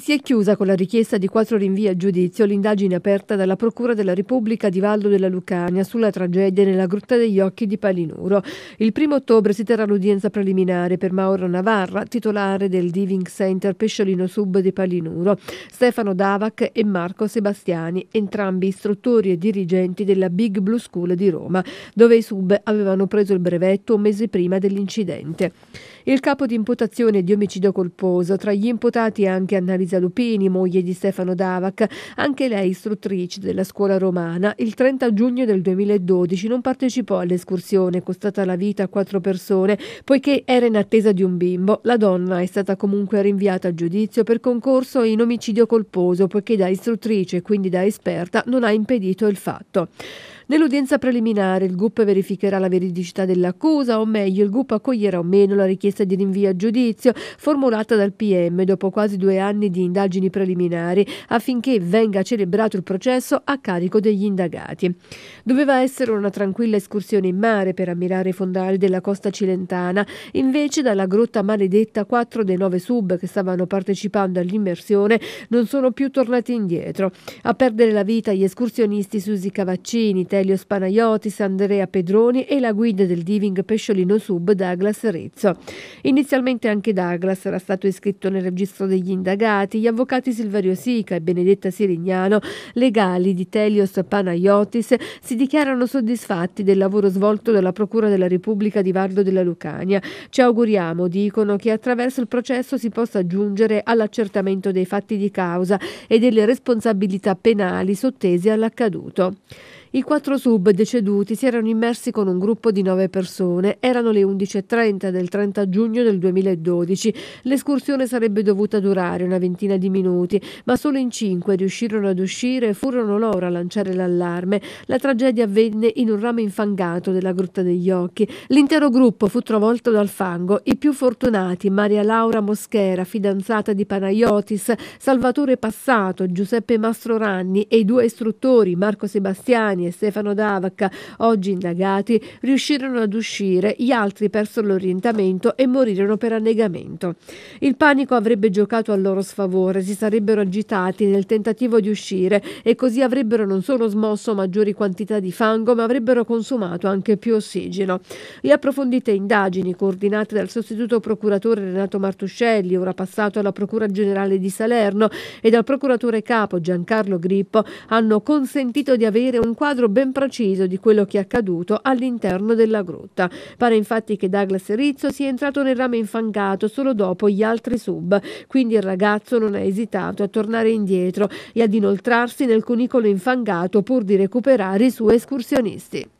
Si è chiusa con la richiesta di quattro rinvii a giudizio l'indagine aperta dalla Procura della Repubblica di Vallo della Lucania sulla tragedia nella Grotta degli Occhi di Palinuro. Il primo ottobre si terrà l'udienza preliminare per Mauro Navarra, titolare del Diving Center Pesciolino Sub di Palinuro, Stefano Davac e Marco Sebastiani, entrambi istruttori e dirigenti della Big Blue School di Roma, dove i sub avevano preso il brevetto un mese prima dell'incidente. Il capo di imputazione di omicidio colposo, tra gli imputati anche Annalisa Lupini, moglie di Stefano Davac, anche lei istruttrice della scuola romana, il 30 giugno del 2012 non partecipò all'escursione costata la vita a quattro persone, poiché era in attesa di un bimbo. La donna è stata comunque rinviata a giudizio per concorso in omicidio colposo, poiché da istruttrice, e quindi da esperta, non ha impedito il fatto. Nell'udienza preliminare il GUP verificherà la veridicità dell'accusa, o meglio, il GUP accoglierà o meno la richiesta di rinvio a giudizio formulata dal PM dopo quasi due anni di indagini preliminari affinché venga celebrato il processo a carico degli indagati. Doveva essere una tranquilla escursione in mare per ammirare i fondali della costa cilentana, invece dalla grotta maledetta quattro dei nove sub che stavano partecipando all'immersione non sono più tornati indietro. A perdere la vita gli escursionisti Susi Cavaccini, Aurelio Spanaiotis, Andrea Pedroni e la guida del diving Pesciolino Sub Douglas Rezzo. Inizialmente anche Douglas era stato iscritto nel registro degli indagati, gli avvocati Silverio Sica e Benedetta Sirignano, legali di Telios Panayotis, si dichiarano soddisfatti del lavoro svolto dalla Procura della Repubblica di Vardo della Lucania. Ci auguriamo, dicono, che attraverso il processo si possa giungere all'accertamento dei fatti di causa e delle responsabilità penali sottese all'accaduto. I quattro sub deceduti si erano immersi con un gruppo di nove persone. Erano le 11.30 del 30 giugno del 2012. L'escursione sarebbe dovuta durare una ventina di minuti, ma solo in cinque riuscirono ad uscire e furono loro a lanciare l'allarme. La tragedia avvenne in un ramo infangato della Grotta degli Occhi. L'intero gruppo fu travolto dal fango. I più fortunati, Maria Laura Moschera, fidanzata di Panayotis, Salvatore Passato, Giuseppe Mastro Ranni e i due istruttori, Marco Sebastiani, Giuliani e Stefano D'Avac, oggi indagati, riuscirono ad uscire, gli altri persero l'orientamento e morirono per annegamento. Il panico avrebbe giocato a loro sfavore, si sarebbero agitati nel tentativo di uscire e così avrebbero non solo smosso maggiori quantità di fango, ma avrebbero consumato anche più ossigeno. Le approfondite indagini coordinate dal sostituto procuratore Renato Martuscelli, ora passato alla Procura Generale di Salerno, e dal procuratore capo Giancarlo Grippo, hanno consentito di avere un quadro quadro ben preciso di quello che è accaduto all'interno della grotta. Pare infatti che Douglas Rizzo sia entrato nel rame infangato solo dopo gli altri sub, quindi il ragazzo non ha esitato a tornare indietro e ad inoltrarsi nel cunicolo infangato pur di recuperare i suoi escursionisti.